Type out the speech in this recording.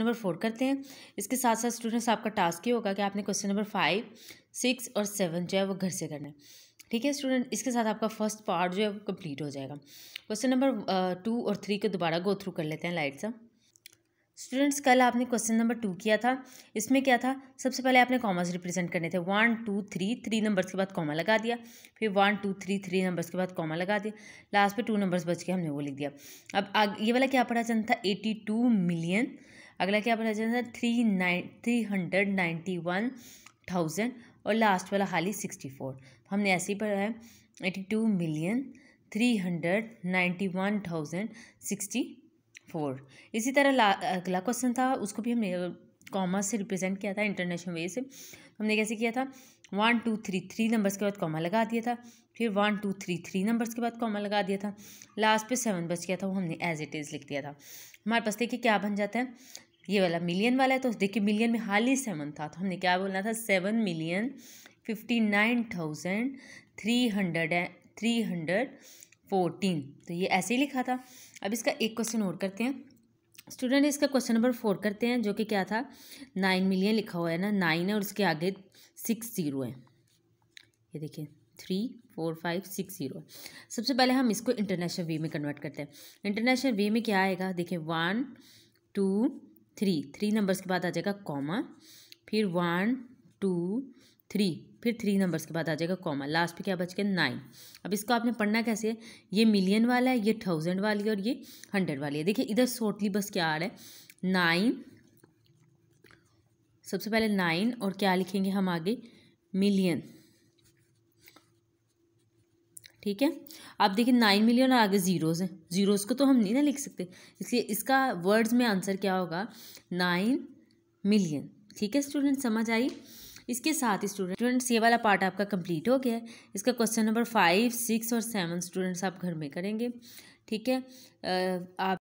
number four करते हैं इसके साथ साथ स्टूडेंट्स आपका टास्क ये होगा कि आपने क्वेश्चन नंबर फाइव सिक्स और सेवन जो है वो घर से करना है ठीक है स्टूडेंट इसके साथ आपका फर्स्ट पार्ट जो है वो कम्प्लीट हो जाएगा क्वेश्चन नंबर टू और थ्री को दोबारा गो थ्रू कर लेते हैं लाइट सा स्टूडेंट्स कल आपने क्वेश्चन नंबर टू किया था इसमें क्या था सबसे पहले आपने कॉमर्स रिप्रेजेंट करने थे one two three three numbers के बाद कॉमा लगा दिया फिर one two three three numbers के बाद कॉमा लगा दिया लास्ट पे टू नंबर्स बच के हमने वो लिख दिया अब आग ये वाला क्या पढ़ा चंद था एटी टू मिलियन अगला क्या बोला जाता है three nine three hundred ninety one thousand और लास्ट वाला हाल ही सिक्सटी फोर तो हमने ऐसे ही पढ़ा है eighty two million three hundred ninety one thousand sixty four इसी तरह ला अगला क्वेश्चन था उसको भी हमने कॉमा से रिप्रेजेंट किया था इंटरनेशनल वे से हमने कैसे किया था one two three three numbers के बाद कॉमा लगा दिया था फिर one two three three numbers के बाद कॉमा लगा दिया था लास्ट पे सेवन बच गया था वो हमने एज इट इज़ लिख दिया था हमारे पास देखिए क्या बन जाता है ये वाला मिलियन वाला है तो देखिए मिलियन में हाल ही सेवन था तो हमने क्या बोलना था seven million fifty nine thousand three hundred three hundred fourteen तो ये ऐसे ही लिखा था अब इसका एक क्वेश्चन और करते हैं स्टूडेंट इसका क्वेश्चन नंबर फोर करते हैं जो कि क्या था नाइन मिलियन लिखा हुआ है ना नाइन है और उसके आगे सिक्स ज़ीरो है ये देखिए three four five six zero सबसे पहले हम इसको इंटरनेशनल वे में कन्वर्ट करते हैं इंटरनेशनल वे में क्या आएगा देखिए one two three three numbers के बाद आ जाएगा कॉमा फिर वन टू थ्री फिर थ्री नंबर्स के बाद आ जाएगा कॉमा लास्ट पे क्या बच गया नाइन अब इसको आपने पढ़ना कैसे है ये मिलियन वाला है ये थाउजेंड वाली है और ये हंड्रेड वाली है देखिए इधर शॉर्टली बस क्या आ रहा है नाइन सबसे पहले नाइन और क्या लिखेंगे हम आगे मिलियन ठीक है आप देखिए नाइन मिलियन और आगे ज़ीरोज़ हैं ज़ीरोज़ को तो हम नहीं ना लिख सकते इसलिए इसका वर्ड्स में आंसर क्या होगा नाइन मिलियन ठीक है स्टूडेंट समझ आई इसके साथ ही स्टूडेंट स्टूडेंट्स ये वाला पार्ट आपका कंप्लीट हो गया है इसका क्वेश्चन नंबर फाइव सिक्स और सेवन स्टूडेंट्स आप घर में करेंगे ठीक है आप